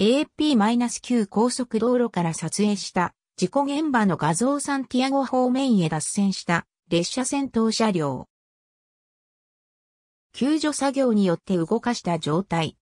AP-9 高速道路から撮影した事故現場の画像サンティアゴ方面へ脱線した列車先頭車両。救助作業によって動かした状態。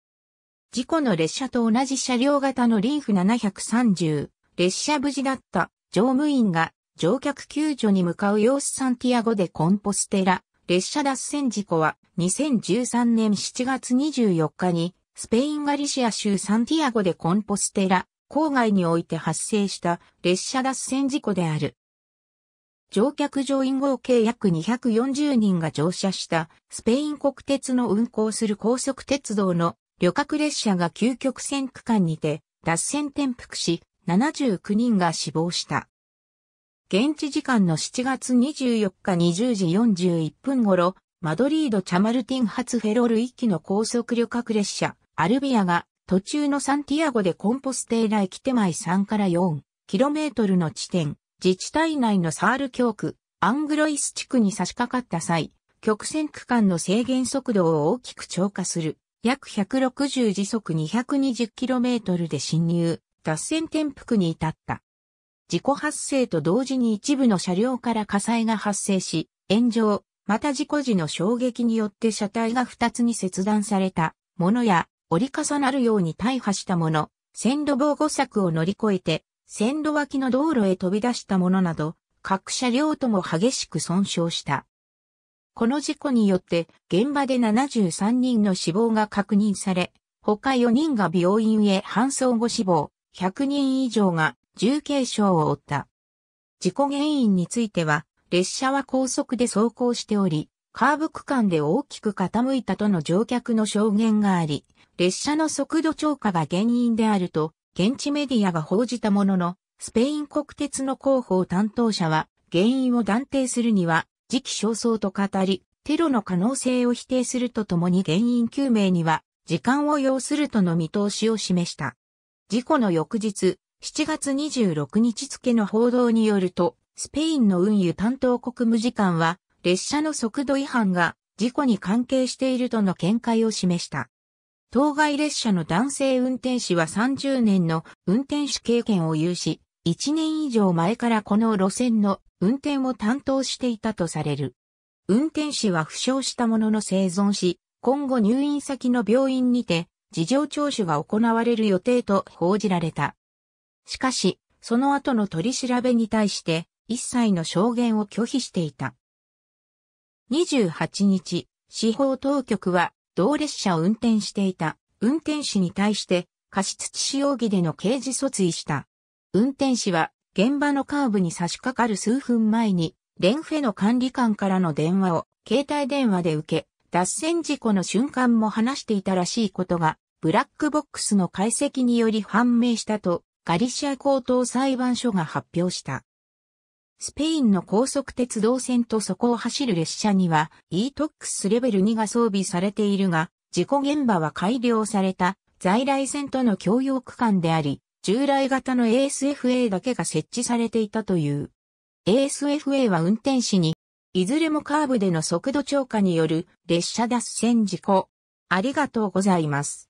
事故の列車と同じ車両型のリーフ730、列車無事だった乗務員が乗客救助に向かう様子サンティアゴでコンポステラ、列車脱線事故は2013年7月24日にスペインガリシア州サンティアゴでコンポステラ、郊外において発生した列車脱線事故である。乗客乗員合計約240人が乗車したスペイン国鉄の運行する高速鉄道の旅客列車が究極線区間にて脱線転覆し79人が死亡した。現地時間の7月24日20時41分頃、マドリード・チャマルティン発フェロル1機の高速旅客列車、アルビアが途中のサンティアゴでコンポステーラ駅手前3から4キロメートルの地点、自治体内のサール教区、アングロイス地区に差し掛かった際、曲線区間の制限速度を大きく超過する、約160時速 220km で侵入、脱線転覆に至った。事故発生と同時に一部の車両から火災が発生し、炎上、また事故時の衝撃によって車体が2つに切断されたものや折り重なるように大破したもの、線路防護柵を乗り越えて、線路脇の道路へ飛び出したものなど、各車両とも激しく損傷した。この事故によって、現場で73人の死亡が確認され、他4人が病院へ搬送後死亡、100人以上が重軽傷を負った。事故原因については、列車は高速で走行しており、カーブ区間で大きく傾いたとの乗客の証言があり、列車の速度超過が原因であると、現地メディアが報じたものの、スペイン国鉄の広報担当者は、原因を断定するには、時期尚早と語り、テロの可能性を否定するとともに原因究明には、時間を要するとの見通しを示した。事故の翌日、7月26日付の報道によると、スペインの運輸担当国務次官は、列車の速度違反が事故に関係しているとの見解を示した。当該列車の男性運転士は30年の運転手経験を有し、1年以上前からこの路線の運転を担当していたとされる。運転士は負傷したものの生存し、今後入院先の病院にて事情聴取が行われる予定と報じられた。しかし、その後の取り調べに対して一切の証言を拒否していた。28日、司法当局は同列車を運転していた運転手に対して過失致死容疑での刑事訴追した。運転士は現場のカーブに差し掛かる数分前にレンフェの管理官からの電話を携帯電話で受け、脱線事故の瞬間も話していたらしいことがブラックボックスの解析により判明したとガリシア高等裁判所が発表した。スペインの高速鉄道線とそこを走る列車には E-TOX レベル2が装備されているが、事故現場は改良された在来線との共用区間であり、従来型の ASFA だけが設置されていたという。ASFA は運転士に、いずれもカーブでの速度超過による列車脱線事故。ありがとうございます。